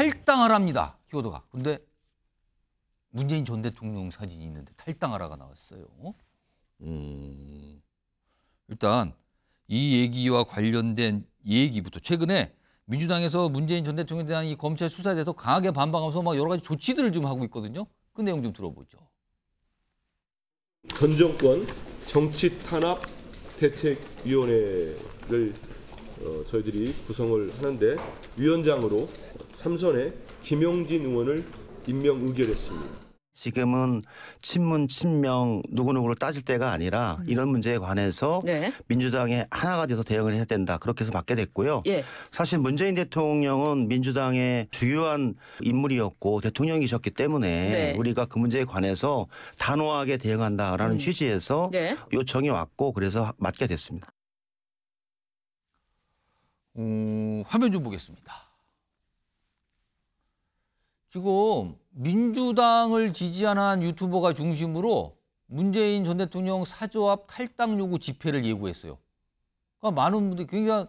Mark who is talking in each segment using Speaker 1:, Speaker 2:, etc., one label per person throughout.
Speaker 1: 탈당을 합니다. 키워드가. 근데 문재인 전 대통령 사진이 있는데 탈당하라가 나왔어요. 음. 일단 이 얘기와 관련된 얘기부터 최근에 민주당에서 문재인 전 대통령에 대한 이 검찰 수사에 대해서 강하게 반박하면서 막 여러 가지 조치들을 좀 하고 있거든요. 그 내용 좀 들어보죠. 전 정권 정치 탄압 대책위원회를 어, 저희들이 구성을 하는데 위원장으로 삼선의 김용진 의원을 임명
Speaker 2: 의결했습니다. 지금은 친문 친명 누구누구를 따질 때가 아니라 음. 이런 문제에 관해서 네. 민주당에 하나가 돼서 대응을 해야 된다 그렇게 해서 받게 됐고요. 예. 사실 문재인 대통령은 민주당의 주요한 인물이었고 대통령이셨기 때문에 네. 우리가 그 문제에 관해서 단호하게 대응한다라는 음. 취지에서 네. 요청이 왔고 그래서 맡게 됐습니다.
Speaker 1: 어, 화면 좀 보겠습니다. 지금 민주당을 지지하는 유튜버가 중심으로 문재인 전 대통령 사저압 탈당 요구 집회를 예고했어요. 그러니까 많은 분들이 굉장히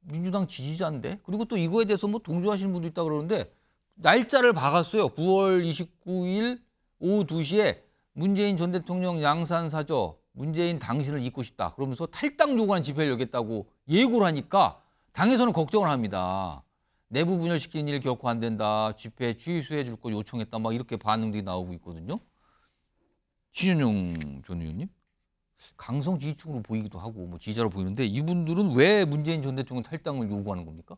Speaker 1: 민주당 지지자인데 그리고 또 이거에 대해서 뭐 동조하시는 분도 있다 그러는데 날짜를 박았어요. 9월 29일 오후 2시에 문재인 전 대통령 양산 사저 문재인 당신을 잊고 싶다 그러면서 탈당 요구하는 집회를 열겠다고 예고를 하니까 당에서는 걱정을 합니다. 내부 분열시키는 일 결코 안 된다. 집회 취소해 줄거 요청했다. 막 이렇게 반응들이 나오고 있거든요. 신윤용 전 의원님. 강성 지지층으로 보이기도 하고 뭐 지지자로 보이는데 이분들은 왜 문재인 전 대통령 탈당을 요구하는 겁니까?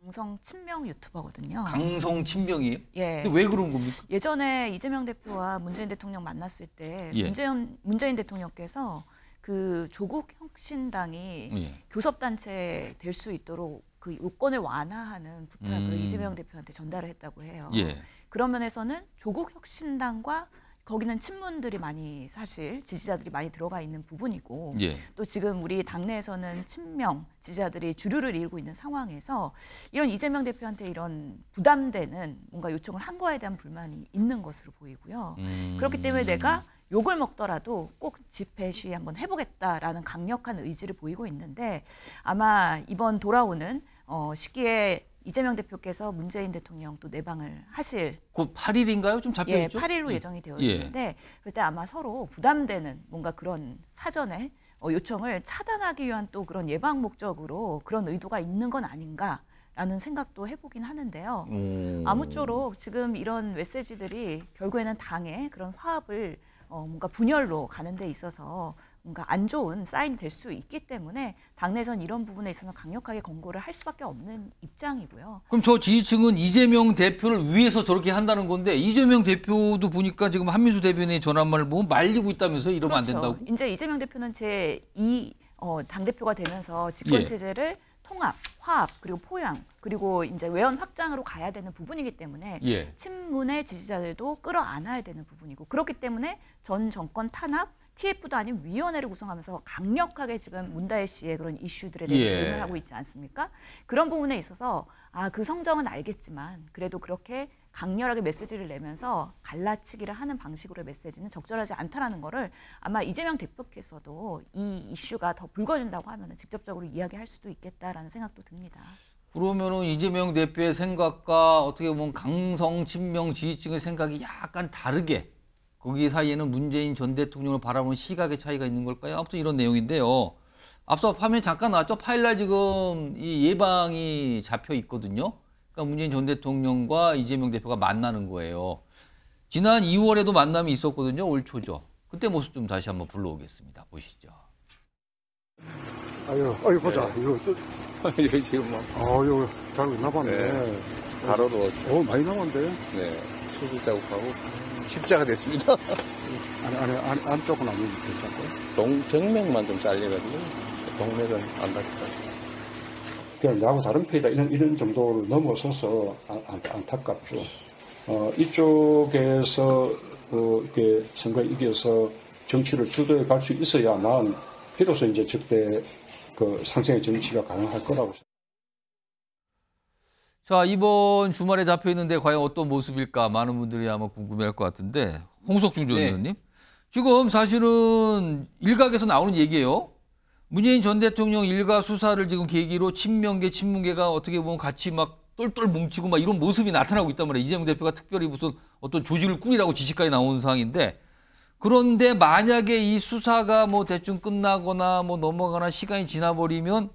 Speaker 3: 강성 친명 유튜버거든요. 강성
Speaker 1: 친명이에요? 예. 근데 왜 그런 겁니까?
Speaker 3: 예전에 이재명 대표와 문재인 대통령 만났을 때 예. 문재인, 문재인 대통령께서 그 조국 혁신당이 예. 교섭단체 될 수 있도록 그 요건을 완화하는 부탁을 음. 이재명 대표한테 전달을 했다고 해요. 예. 그런 면에서는 조국 혁신당과 거기는 친문들이 많이 사실 지지자들이 많이 들어가 있는 부분이고 예. 또 지금 우리 당내에서는 친명 지지자들이 주류를 이루고 있는 상황에서 이런 이재명 대표한테 이런 부담되는 뭔가 요청을 한 거에 대한 불만이 있는 것으로 보이고요. 음. 그렇기 때문에 내가 욕을 먹더라도 꼭 집회 시위 한번 해보겠다라는 강력한 의지를 보이고 있는데 아마 이번 돌아오는 어, 시기에 이재명 대표께서 문재인 대통령 또 내방을 하실
Speaker 1: 곧 8일인가요? 좀 잡혀 예, 있죠? 8일로 음. 예. 정이 되어 있는데
Speaker 3: 예. 그때 아마 서로 부담되는 뭔가 그런 사전에 어, 요청을 차단하기 위한 또 그런 예방 목적으로 그런 의도가 있는 건 아닌가. 라는 생각도 해보긴 하는데요. 음. 아무쪼록 지금 이런 메시지들이 결국에는 당의 그런 화합을 어, 뭔가 분열로 가는 데 있어서 뭔가 안 좋은 사인이 될수 있기 때문에 당내선 이런 부분에 있어서 강력하게 권고를 할 수밖에 없는 입장이고요.
Speaker 1: 그럼 저 지지층은 이재명 대표를 위해서 저렇게 한다는 건데 이재명 대표도 보니까 지금 한민수 대변인 전화말을 보면 말리고 있다면서 이러면 그렇죠. 안 된다고?
Speaker 3: 이제 이재명 대표는 제2 어, 당대표가 되면서 집권체제를 예. 통합 화합 그리고 포양 그리고 이제 외연 확장으로 가야 되는 부분이기 때문에 예. 친문의 지지자들도 끌어안아야 되는 부분이고 그렇기 때문에 전 정권 탄압 TF도 아닌 위원회를 구성하면서 강력하게 지금 문다혜 씨의 그런 이슈들에 대해서 예. 대응을 하고 있지 않습니까? 그런 부분에 있어서 아 그 성정은 알겠지만 그래도 그렇게 강렬하게 메시지를 내면서 갈라치기를 하는 방식으로의 메시지는 적절하지 않다라는 거를 아마 이재명 대표께서도 이 이슈가 더 불거진다고 하면 직접적으로 이야기할 수도 있겠다라는 생각도 듭니다.
Speaker 1: 그러면은 이재명 대표의 생각과 어떻게 보면 강성 친명 지지층의 생각이 약간 다르게 거기 사이에는 문재인 전 대통령을 바라보는 시각의 차이가 있는 걸까요? 아무튼 이런 내용인데요. 앞서 화면 잠깐 나왔죠? 파일날 지금 이 예방이 잡혀 있거든요. 그러니까 문재인 전 대통령과 이재명 대표가 만나는 거예요. 지난 2월에도 만남이 있었거든요. 올 초죠. 그때 모습 좀 다시 한번 불러오겠습니다. 보시죠. 아유, 아유 어, 보자. 네. 이거 또 이거 지금 뭐. 아유, 잘 나봤네. 네. 가로도. 어, 어, 많이 나왔는 네. 수술 자국하고. 십자가 됐습니다.
Speaker 2: 아니, 아니, 안, 안쪽은 아니고 괜찮고요. 동, 정맥만 좀 잘려가지고 동맥은 안 다칠 다같
Speaker 1: 그냥 나하고 다른 편이다 이런, 이런 정도를 넘어서서 안, 안, 안타깝죠. 어, 이쪽에서 어, 이렇게 선거에 이겨서 정치를 주도해 갈 수 있어야 난 비로소 이제 적대 그 상생의 정치가 가능할 거라고 생각합니다. 자, 이번 주말에 잡혀 있는데 과연 어떤 모습일까 많은 분들이 아마 궁금해할 것 같은데 홍석중 전 네. 의원님 지금 사실은 일각에서 나오는 얘기예요. 문재인 전 대통령 일가 수사를 지금 계기로 친명계 친문계가 어떻게 보면 같이 막 똘똘 뭉치고 막 이런 모습이 나타나고 있단 말이에요. 이재명 대표가 특별히 무슨 어떤 조직을 꾸리라고 지시까지 나온 상황인데 그런데 만약에 이 수사가 뭐 대충 끝나거나 뭐 넘어가나 시간이 지나버리면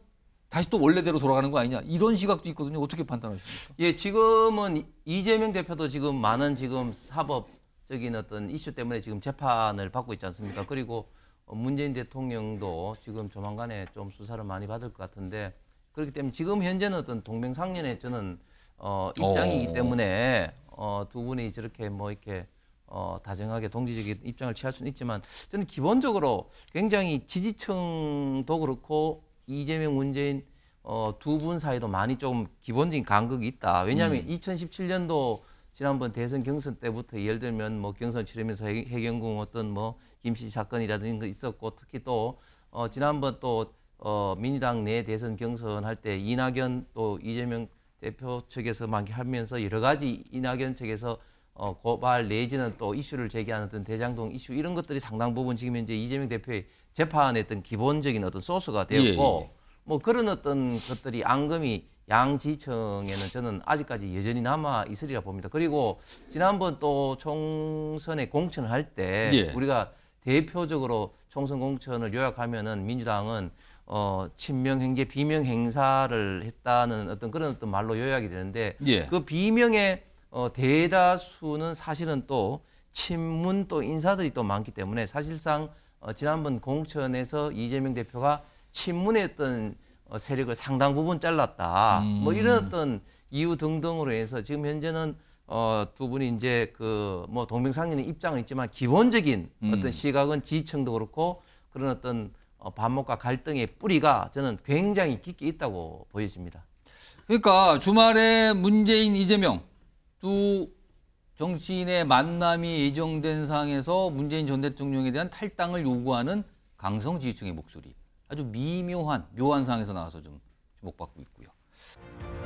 Speaker 1: 다시 또 원래대로 돌아가는 거 아니냐 이런 시각도 있거든요. 어떻게 판단하십니까? 예, 지금은 이재명
Speaker 2: 대표도 지금 많은 지금 사법적인 어떤 이슈 때문에 지금 재판을 받고 있지 않습니까? 그리고 문재인 대통령도 지금 조만간에 좀 수사를 많이 받을 것 같은데 그렇기 때문에 지금 현재는 어떤 동맹상련에 저는 어, 입장이기 오. 어. 때문에 어, 두 분이 저렇게 뭐 이렇게 어, 다정하게 동지적인 입장을 취할 수는 있지만 저는 기본적으로 굉장히 지지층도 그렇고 이재명 문재인 어, 두 분 사이도 많이 조금 기본적인 간극이 있다. 왜냐하면 음. 2017년도 지난번 대선 경선 때부터 예를 들면 뭐 경선 치르면서 해경궁 어떤 뭐 김씨 사건이라든가 있었고 특히 또 어, 지난번 또 어, 민주당 내 대선 경선할 때 이낙연 또 이재명 대표 측에서 막 하면서 여러 가지 이낙연 측에서 어, 고발 내지는 또 이슈를 제기하는 어떤 대장동 이슈 이런 것들이 상당 부분 지금 현재 이재명 대표의 재판의 어떤 기본적인 어떤 소스가 예, 예, 되었고 예, 예. 뭐 그런 어떤 것들이 앙금이 양지청에는 저는 아직까지 여전히 남아 있으리라 봅니다. 그리고 지난번 또 총선에 공천을 할때 예. 우리가 대표적으로 총선 공천을 요약하면은 민주당은 어, 친명 행제 비명 행사를 했다는 어떤 그런 어떤 말로 요약이 되는데 예. 그 비명의 어, 대다수는 사실은 또 친문 또 인사들이 또 많기 때문에 사실상 어, 지난번 공천에서 이재명 대표가 친문했던 어, 세력을 상당 부분 잘랐다. 음. 뭐 이런 음. 어떤 이유 등등으로 해서 지금 현재는 어, 두 분이 이제 그 뭐 동맹상인의 입장은 있지만 기본적인 음. 어떤 시각은 지지층도 그렇고 그런 어떤 어, 반목과 갈등의 뿌리가 저는 굉장히 깊게
Speaker 1: 있다고 보여집니다. 그러니까 주말에 문재인 이재명 두 정치인의 만남이 예정된 상에서 황 문재인 전 대통령에 대한 탈당을 요구하는 강성 지지층의 목소리 아주 미묘한 묘한 상에서 황 나와서 좀 주목받고 있고요.